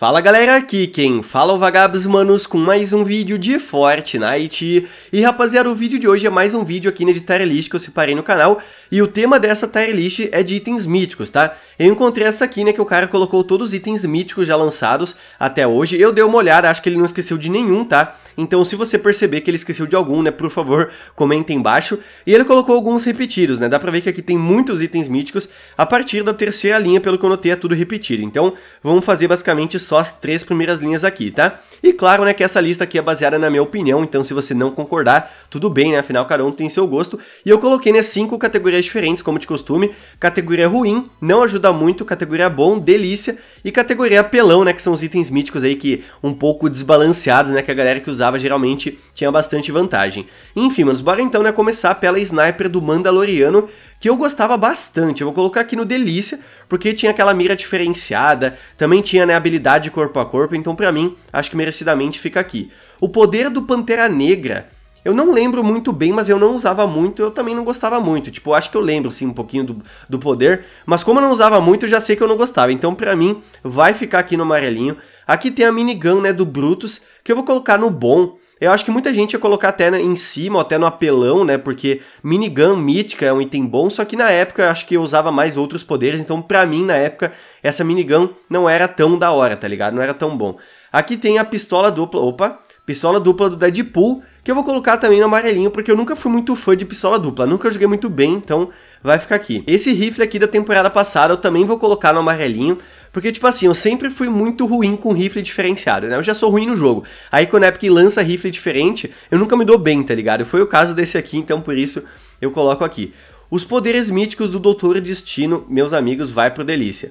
Fala galera, aqui quem fala é o Vagabos Manos com mais um vídeo de Fortnite E rapaziada, o vídeo de hoje é mais um vídeo aqui na né, de tier list que eu separei no canal E o tema dessa tier list é de itens míticos, tá? Eu encontrei essa aqui, né, que o cara colocou todos os itens míticos já lançados até hoje. Eu dei uma olhada, acho que ele não esqueceu de nenhum, tá? Então, se você perceber que ele esqueceu de algum, né, por favor, comenta embaixo. E ele colocou alguns repetidos, né? Dá pra ver que aqui tem muitos itens míticos. A partir da terceira linha, pelo que eu notei, é tudo repetido. Então, vamos fazer basicamente só as três primeiras linhas aqui, tá? E claro, né, que essa lista aqui é baseada na minha opinião, então se você não concordar, tudo bem, né? Afinal, cada um tem seu gosto. E eu coloquei, né, cinco categorias diferentes, como de costume. Categoria ruim, não ajuda muito, categoria bom, delícia, e categoria pelão, né, que são os itens míticos aí que um pouco desbalanceados, né, que a galera que usava geralmente tinha bastante vantagem. Enfim, mano, bora então, né, começar pela Sniper do Mandaloriano, que eu gostava bastante. Eu vou colocar aqui no Delícia, porque tinha aquela mira diferenciada, também tinha né, habilidade corpo a corpo, então para mim, acho que merecidamente fica aqui. O poder do Pantera Negra eu não lembro muito bem, mas eu não usava muito, eu também não gostava muito. Tipo, acho que eu lembro, sim, um pouquinho do, do poder, mas como eu não usava muito, eu já sei que eu não gostava. Então, pra mim, vai ficar aqui no amarelinho. Aqui tem a minigun, né, do Brutus, que eu vou colocar no bom. Eu acho que muita gente ia colocar até em cima, ou até no apelão, né, porque minigun mítica é um item bom, só que na época eu acho que eu usava mais outros poderes, então pra mim, na época, essa minigun não era tão da hora, tá ligado? Não era tão bom. Aqui tem a pistola dupla, opa, pistola dupla do Deadpool, que eu vou colocar também no amarelinho, porque eu nunca fui muito fã de pistola dupla, nunca joguei muito bem, então vai ficar aqui. Esse rifle aqui da temporada passada eu também vou colocar no amarelinho, porque, tipo assim, eu sempre fui muito ruim com rifle diferenciado, né? Eu já sou ruim no jogo. Aí quando a Epic lança rifle diferente, eu nunca me dou bem, tá ligado? Foi o caso desse aqui, então por isso eu coloco aqui. Os poderes míticos do Doutor Destino, meus amigos, vai pro Delícia.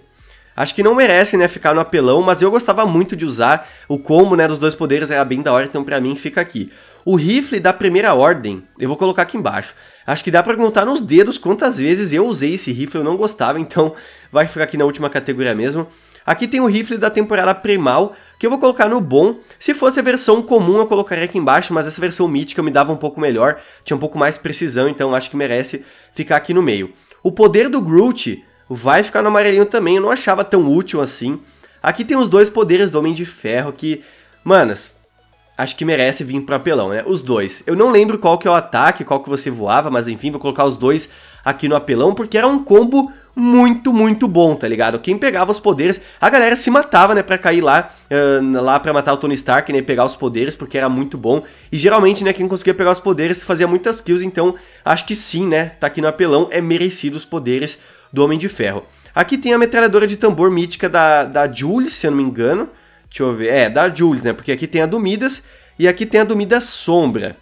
Acho que não merece, né, ficar no apelão, mas eu gostava muito de usar. O combo, né, dos dois poderes era bem da hora, então pra mim fica aqui. O rifle da primeira ordem, eu vou colocar aqui embaixo. Acho que dá pra contar nos dedos quantas vezes eu usei esse rifle, eu não gostava, então vai ficar aqui na última categoria mesmo. Aqui tem o rifle da temporada primal, que eu vou colocar no bom. Se fosse a versão comum, eu colocaria aqui embaixo, mas essa versão mítica me dava um pouco melhor, tinha um pouco mais precisão, então acho que merece ficar aqui no meio. O poder do Groot vai ficar no amarelinho também, eu não achava tão útil assim. Aqui tem os dois poderes do Homem de Ferro que, manas, acho que merece vir para apelão, né? Os dois. Eu não lembro qual que é o ataque, qual que você voava, mas enfim, vou colocar os dois aqui no apelão, porque era um combo muito, muito bom, tá ligado? Quem pegava os poderes, a galera se matava, né, pra cair lá, uh, lá pra matar o Tony Stark, né, pegar os poderes, porque era muito bom. E geralmente, né, quem conseguia pegar os poderes fazia muitas kills, então acho que sim, né, tá aqui no apelão, é merecido os poderes do Homem de Ferro. Aqui tem a metralhadora de tambor mítica da, da Julie, se eu não me engano, Deixa eu ver. É, da Jules, né? Porque aqui tem a do Midas e aqui tem a do Midas Sombra.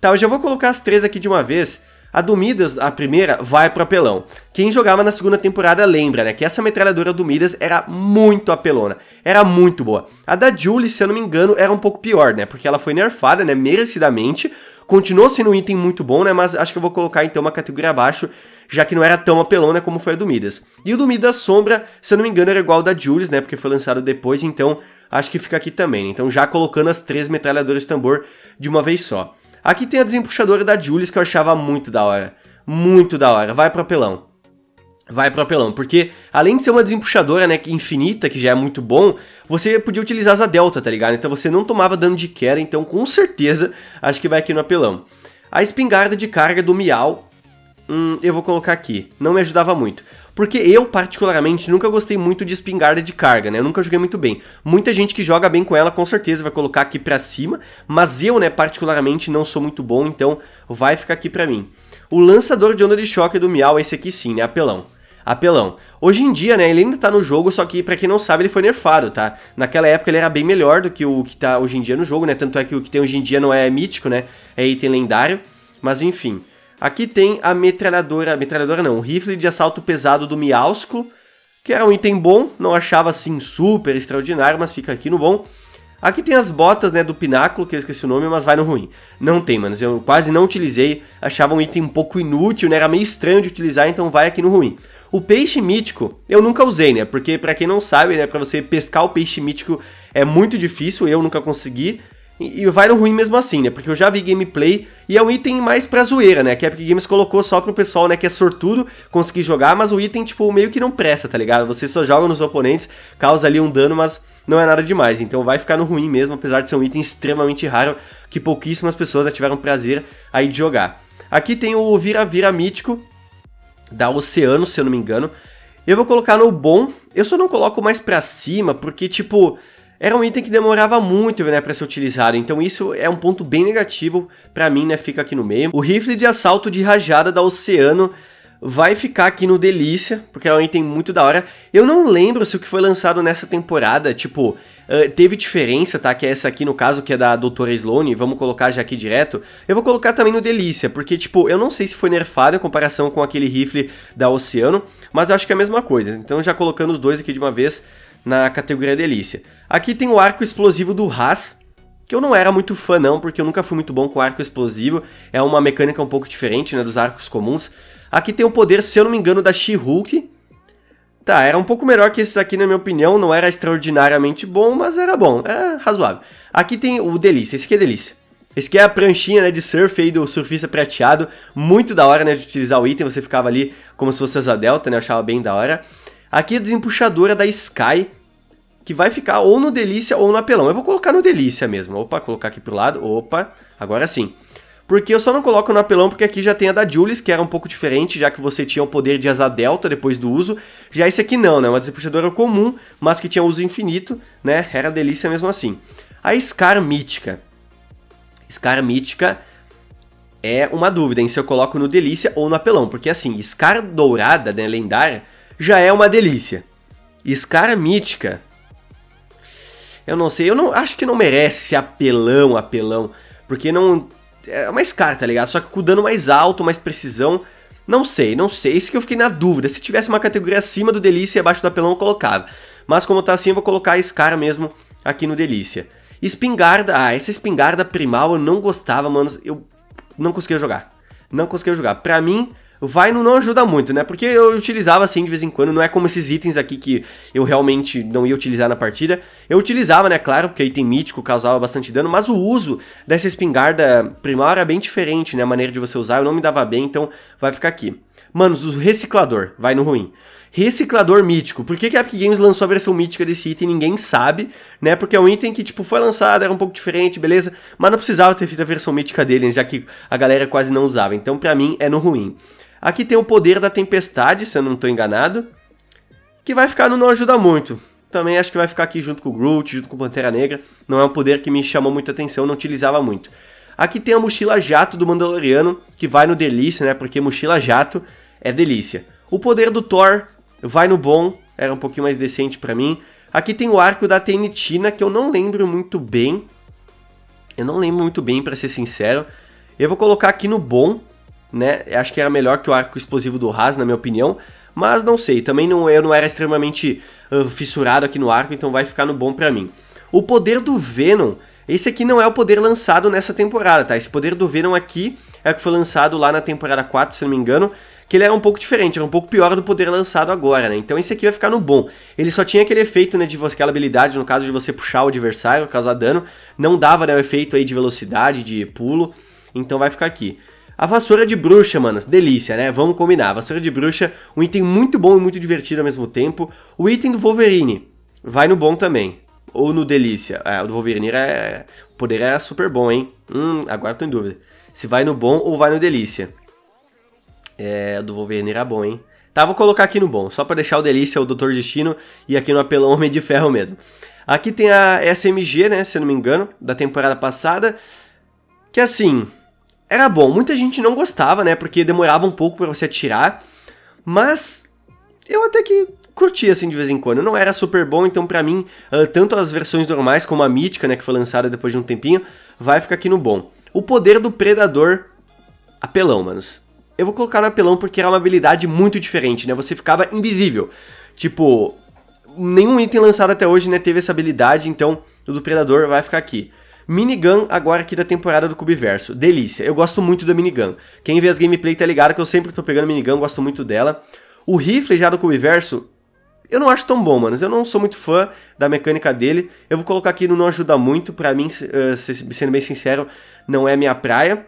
Tá, eu já vou colocar as três aqui de uma vez. A do Midas, a primeira, vai pro apelão. Quem jogava na segunda temporada lembra, né? Que essa metralhadora do Midas era muito apelona. Era muito boa. A da Julie, se eu não me engano, era um pouco pior, né? Porque ela foi nerfada, né? Merecidamente. Continuou sendo um item muito bom, né? Mas acho que eu vou colocar então uma categoria abaixo, já que não era tão apelona como foi a do Midas. E o do Midas Sombra, se eu não me engano, era igual ao da Julis né? Porque foi lançado depois, então acho que fica aqui também. Né? Então já colocando as três metralhadoras tambor de uma vez só. Aqui tem a desempuxadora da Julius que eu achava muito da hora. Muito da hora. Vai pro apelão. Vai pro apelão. Porque além de ser uma desempuxadora né, infinita, que já é muito bom, você podia utilizar a delta, tá ligado? Então você não tomava dano de queda, então com certeza acho que vai aqui no apelão. A espingarda de carga do Miau, hum, eu vou colocar aqui. Não me ajudava muito. Porque eu, particularmente, nunca gostei muito de espingarda de carga, né? Eu nunca joguei muito bem. Muita gente que joga bem com ela, com certeza, vai colocar aqui pra cima. Mas eu, né, particularmente, não sou muito bom, então vai ficar aqui pra mim. O lançador de onda de choque do Miau, esse aqui sim, né? Apelão. Apelão. Hoje em dia, né, ele ainda tá no jogo, só que para quem não sabe, ele foi nerfado, tá? Naquela época ele era bem melhor do que o que tá hoje em dia no jogo, né? Tanto é que o que tem hoje em dia não é mítico, né? É item lendário. Mas enfim. Aqui tem a metralhadora, metralhadora não, rifle de assalto pesado do Miausko, que era um item bom, não achava assim super extraordinário, mas fica aqui no bom. Aqui tem as botas, né, do Pináculo, que eu esqueci o nome, mas vai no ruim. Não tem, mano, eu quase não utilizei, achava um item um pouco inútil, né, era meio estranho de utilizar, então vai aqui no ruim. O peixe mítico, eu nunca usei, né, porque para quem não sabe, né, pra você pescar o peixe mítico é muito difícil, eu nunca consegui, e, vai no ruim mesmo assim, né? Porque eu já vi gameplay e é um item mais pra zoeira, né? Que a Epic Games colocou só pro pessoal, né, que é sortudo conseguir jogar, mas o item, tipo, meio que não presta, tá ligado? Você só joga nos oponentes, causa ali um dano, mas não é nada demais. Então vai ficar no ruim mesmo, apesar de ser um item extremamente raro, que pouquíssimas pessoas já tiveram prazer aí de jogar. Aqui tem o Vira-Vira Mítico, da Oceano, se eu não me engano. Eu vou colocar no bom. Eu só não coloco mais pra cima, porque, tipo, era um item que demorava muito, né, para ser utilizado. Então isso é um ponto bem negativo para mim, né, fica aqui no meio. O rifle de assalto de rajada da Oceano vai ficar aqui no Delícia, porque é um item muito da hora. Eu não lembro se o que foi lançado nessa temporada, tipo, Uh, teve diferença, tá? Que é essa aqui, no caso, que é da Doutora Sloane, vamos colocar já aqui direto. Eu vou colocar também no Delícia, porque, tipo, eu não sei se foi nerfado em comparação com aquele rifle da Oceano, mas eu acho que é a mesma coisa. Então, já colocando os dois aqui de uma vez, na categoria Delícia. Aqui tem o arco explosivo do Haas, que eu não era muito fã não, porque eu nunca fui muito bom com arco explosivo, é uma mecânica um pouco diferente né, dos arcos comuns. Aqui tem o poder, se eu não me engano, da She-Hulk. Tá, era um pouco melhor que esses aqui na minha opinião, não era extraordinariamente bom, mas era bom, era é razoável. Aqui tem o Delícia, esse aqui é Delícia. Esse aqui é a pranchinha né, de surf aí do surfista prateado, muito da hora né, de utilizar o item, você ficava ali como se fosse asa delta, né, eu achava bem da hora. Aqui é a desempuxadora da Sky, que vai ficar ou no Delícia ou no Apelão. Eu vou colocar no Delícia mesmo. Opa, colocar aqui pro lado. Opa, agora sim. Porque eu só não coloco no apelão porque aqui já tem a da Julius, que era um pouco diferente, já que você tinha o poder de asa delta depois do uso. Já esse aqui não, né? Uma desempuxadora comum, mas que tinha uso infinito, né? Era delícia mesmo assim. A Scar Mítica. Scar Mítica é uma dúvida, hein? Se eu coloco no Delícia ou no Apelão. Porque assim, Scar Dourada, né? Lendária, já é uma delícia. Scar mítica. Eu não sei, eu não acho que não merece ser apelão, apelão, porque não é uma Scar, tá ligado? Só que com dano mais alto, mais precisão, não sei, não sei. Isso que eu fiquei na dúvida. Se tivesse uma categoria acima do Delícia e abaixo do apelão, eu colocava. Mas como tá assim, eu vou colocar a Scar mesmo aqui no Delícia. Espingarda, ah, essa espingarda primal eu não gostava, mano. Eu não conseguia jogar. Não conseguia jogar. Pra mim, vai não ajuda muito, né? Porque eu utilizava assim de vez em quando, não é como esses itens aqui que eu realmente não ia utilizar na partida. Eu utilizava, né? Claro, porque item mítico causava bastante dano, mas o uso dessa espingarda primária era bem diferente, né? A maneira de você usar, eu não me dava bem, então vai ficar aqui. Manos, o reciclador, vai no ruim. Reciclador mítico. Por que, que a Epic Games lançou a versão mítica desse item? Ninguém sabe, né? Porque é um item que, tipo, foi lançado, era um pouco diferente, beleza? Mas não precisava ter feito a versão mítica dele, já que a galera quase não usava. Então, pra mim, é no ruim. Aqui tem o poder da tempestade, se eu não estou enganado. Que vai ficar no Não Ajuda Muito. Também acho que vai ficar aqui junto com o Groot, junto com o Pantera Negra. Não é um poder que me chamou muita atenção, não utilizava muito. Aqui tem a mochila jato do Mandaloriano, que vai no Delícia, né? Porque mochila jato é delícia. O poder do Thor vai no bom, era um pouquinho mais decente para mim. Aqui tem o arco da Tenitina, que eu não lembro muito bem. Eu não lembro muito bem, para ser sincero. Eu vou colocar aqui no bom, né? Acho que era melhor que o arco explosivo do Haas, na minha opinião. Mas não sei, também não, eu não era extremamente uh, fissurado aqui no arco, então vai ficar no bom para mim. O poder do Venom, esse aqui não é o poder lançado nessa temporada, tá? Esse poder do Venom aqui é o que foi lançado lá na temporada 4, se não me engano, que ele era um pouco diferente, era um pouco pior do poder lançado agora, né? Então esse aqui vai ficar no bom. Ele só tinha aquele efeito, né, de aquela habilidade, no caso de você puxar o adversário, causar dano, não dava, né, o efeito aí de velocidade, de pulo, então vai ficar aqui. A vassoura de bruxa, mano, delícia, né? Vamos combinar. A vassoura de bruxa, um item muito bom e muito divertido ao mesmo tempo. O item do Wolverine, vai no bom também. Ou no delícia. É, o do Wolverine é... O poder é super bom, hein? Hum, agora tô em dúvida. Se vai no bom ou vai no delícia. É, o do Wolverine era bom, hein? Tá, vou colocar aqui no bom, só para deixar o delícia o Doutor Destino e aqui no apelão Homem de Ferro mesmo. Aqui tem a SMG, né, se eu não me engano, da temporada passada, que assim, era bom, muita gente não gostava, né? Porque demorava um pouco para você atirar. Mas eu até que curtia assim de vez em quando. Não era super bom, então para mim, ah, tanto as versões normais como a mítica, né, que foi lançada depois de um tempinho, vai ficar aqui no bom. O poder do predador apelão, manos. Eu vou colocar no apelão porque era uma habilidade muito diferente, né? Você ficava invisível. Tipo, nenhum item lançado até hoje, né, teve essa habilidade, então o do predador vai ficar aqui. Minigun agora aqui da temporada do Cubiverso. Delícia, eu gosto muito da Minigun. Quem vê as gameplay tá ligado que eu sempre tô pegando Minigun, gosto muito dela. O rifle já do Cubiverso, eu não acho tão bom, mano. Eu não sou muito fã da mecânica dele. Eu vou colocar aqui no Não Ajuda Muito, pra mim, eh, sendo bem sincero, não é minha praia.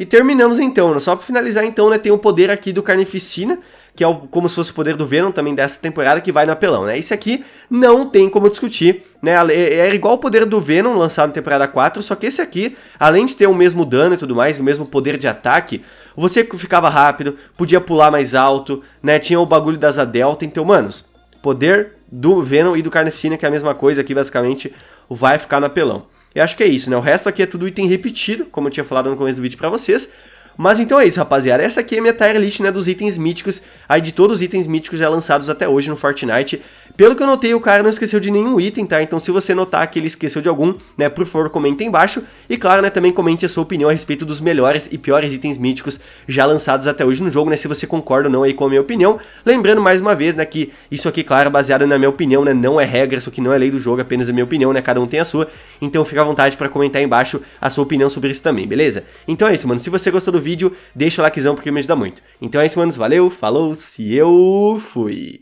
E terminamos então, né? só pra finalizar então, né, tem o poder aqui do Carnificina, que é o, como se fosse o poder do Venom também dessa temporada, que vai no apelão, né? Esse aqui não tem como discutir, né? É igual o poder do Venom lançado na temporada 4, só que esse aqui, além de ter o mesmo dano e tudo mais, o mesmo poder de ataque, você ficava rápido, podia pular mais alto, né? Tinha o bagulho das Delta, então, manos, poder do Venom e do Carnificina, que é a mesma coisa aqui, basicamente, vai ficar no apelão. E acho que é isso, né? O resto aqui é tudo item repetido, como eu tinha falado no começo do vídeo para vocês. Mas então é isso, rapaziada. Essa aqui é a minha tier list né, dos itens míticos, aí de todos os itens míticos já é lançados até hoje no Fortnite. Pelo que eu notei, o cara não esqueceu de nenhum item, tá? Então se você notar que ele esqueceu de algum, né, por favor, comenta aí embaixo. E claro, né, também comente a sua opinião a respeito dos melhores e piores itens míticos já lançados até hoje no jogo, né, se você concorda ou não aí com a minha opinião. Lembrando mais uma vez, né, que isso aqui, claro, é baseado na minha opinião, né, não é regra, isso aqui não é lei do jogo, é apenas a minha opinião, né, cada um tem a sua. Então fica à vontade para comentar aí embaixo a sua opinião sobre isso também, beleza? Então é isso, mano, se você gostou do vídeo, deixa o likezão porque me ajuda muito. Então é isso, manos, valeu, falou, se eu fui!